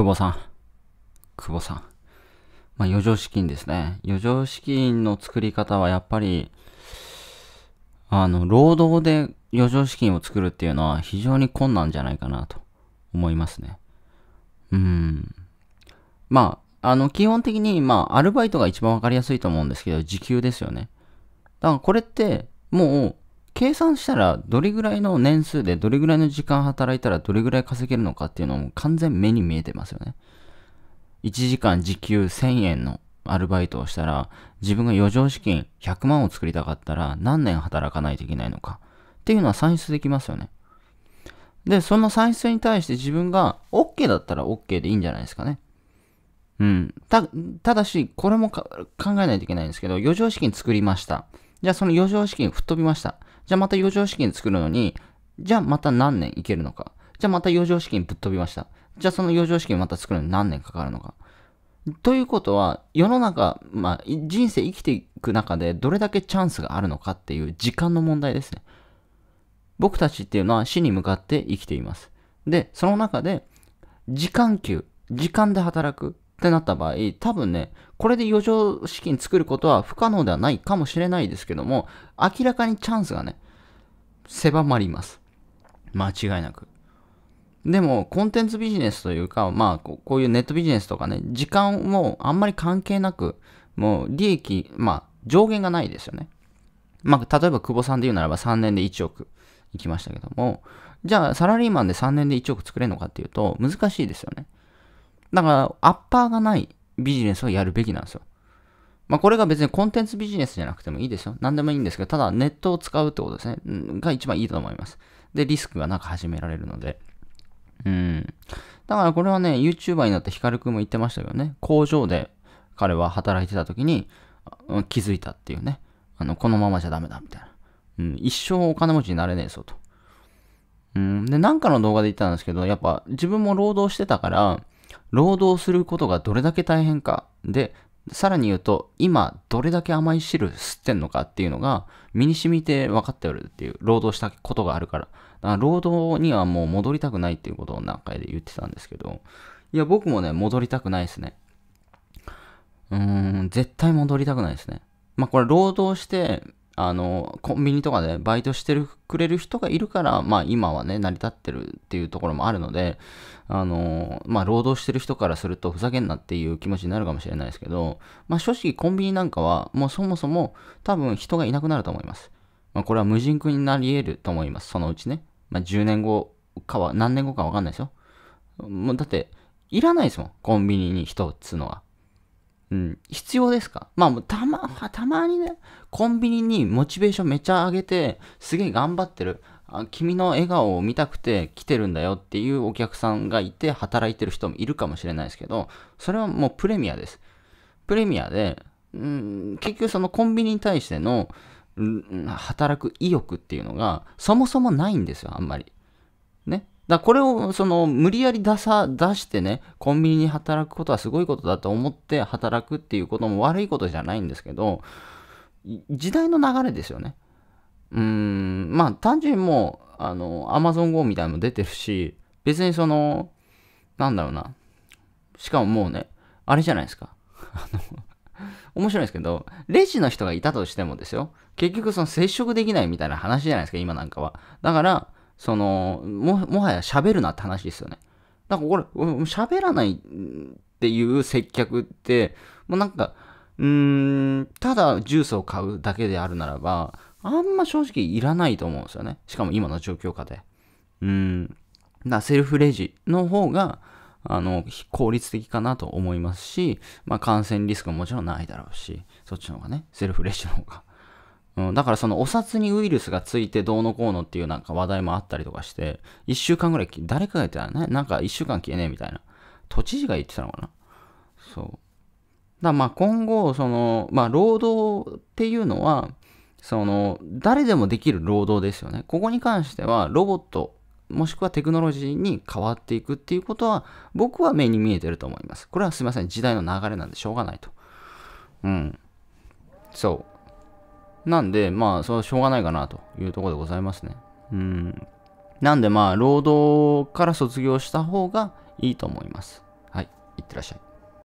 久保さん。久保さん。まあ、余剰資金ですね。余剰資金の作り方はやっぱり、あの、労働で余剰資金を作るっていうのは非常に困難じゃないかなと思いますね。うん。まあ、あの、基本的に、まあ、アルバイトが一番わかりやすいと思うんですけど、時給ですよね。だからこれって、もう、計算したらどれぐらいの年数でどれぐらいの時間働いたらどれぐらい稼げるのかっていうのも完全目に見えてますよね。1時間時給1000円のアルバイトをしたら自分が余剰資金100万を作りたかったら何年働かないといけないのかっていうのは算出できますよね。で、その算出に対して自分が OK だったら OK でいいんじゃないですかね。うん。た、ただし、これも考えないといけないんですけど、余剰資金作りました。じゃあその余剰資金吹っ飛びました。じゃあまた余剰資金作るのに、じゃあまた何年いけるのか。じゃあまた余剰資金ぶっ飛びました。じゃあその余剰資金また作るのに何年かかるのか。ということは、世の中、まあ、人生生きていく中でどれだけチャンスがあるのかっていう時間の問題ですね。僕たちっていうのは死に向かって生きています。で、その中で、時間給、時間で働く、ってなった場合、多分ね、これで余剰資金作ることは不可能ではないかもしれないですけども、明らかにチャンスがね、狭まります。間違いなく。でも、コンテンツビジネスというか、まあこ、こういうネットビジネスとかね、時間もあんまり関係なく、もう利益、まあ、上限がないですよね。まあ、例えば久保さんで言うならば3年で1億いきましたけども、じゃあサラリーマンで3年で1億作れるのかっていうと、難しいですよね。だから、アッパーがないビジネスをやるべきなんですよ。まあ、これが別にコンテンツビジネスじゃなくてもいいですよ。何でもいいんですけど、ただネットを使うってことですね。が一番いいと思います。で、リスクがなく始められるので。うん。だからこれはね、YouTuber になってヒカルくんも言ってましたけどね、工場で彼は働いてた時に気づいたっていうね、あの、このままじゃダメだみたいな。うん、一生お金持ちになれねえぞと。うん、で、なんかの動画で言ったんですけど、やっぱ自分も労働してたから、労働することがどれだけ大変かでさらに言うと今どれだけ甘い汁吸ってんのかっていうのが身に染みて分かっておるっていう労働したことがあるからだから労働にはもう戻りたくないっていうことを何回で言ってたんですけどいや僕もね戻りたくないですねうーん絶対戻りたくないですねまあこれ労働してあの、コンビニとかでバイトしてるくれる人がいるから、まあ今はね、成り立ってるっていうところもあるので、あの、まあ労働してる人からするとふざけんなっていう気持ちになるかもしれないですけど、まあ正直コンビニなんかはもうそもそも多分人がいなくなると思います。まあこれは無人区になり得ると思います、そのうちね。まあ10年後かは、何年後かわかんないですよ。もうだって、いらないですもん、コンビニに人っつうのは。うん、必要ですかまあ、たま、たまにね、コンビニにモチベーションめっちゃ上げて、すげえ頑張ってる。あ君の笑顔を見たくて来てるんだよっていうお客さんがいて、働いてる人もいるかもしれないですけど、それはもうプレミアです。プレミアで、うん、結局そのコンビニに対しての、うん、働く意欲っていうのが、そもそもないんですよ、あんまり。だこれをその無理やり出さ出してねコンビニに働くことはすごいことだと思って働くっていうことも悪いことじゃないんですけど時代の流れですよねうんまあ単純にもうあの AmazonGO みたいのも出てるし別にそのなんだろうなしかももうねあれじゃないですかあの、面白いですけど、レジの人がいたとしてもですよ、結局その接触できないみたいな話じゃないですか、今なんかは。だから、そのも、もはや喋るなって話ですよね。だからこれ、喋らないっていう接客って、もうなんか、うーん、ただジュースを買うだけであるならば、あんま正直いらないと思うんですよね。しかも今の状況下で。うん。だセルフレジの方が、あの、効率的かなと思いますし、まあ感染リスクももちろんないだろうし、そっちの方がね、セルフレジの方がうん、だからそのお札にウイルスがついてどうのこうのっていうなんか話題もあったりとかして、1週間ぐらい、誰かが言ってたね、なんか1週間消えねえみたいな。都知事が言ってたのかなそう。だまあ今後、その、まあ労働っていうのは、その、誰でもできる労働ですよね。ここに関してはロボット、もしくはテクノロジーに変わっていくっていうことは、僕は目に見えてると思います。これはすいません、時代の流れなんでしょうがないと。うん。そう。なんで、まあ、それはしょうがないかなというところでございますね。うん。なんで、まあ、労働から卒業した方がいいと思います。はい。いってらっしゃい。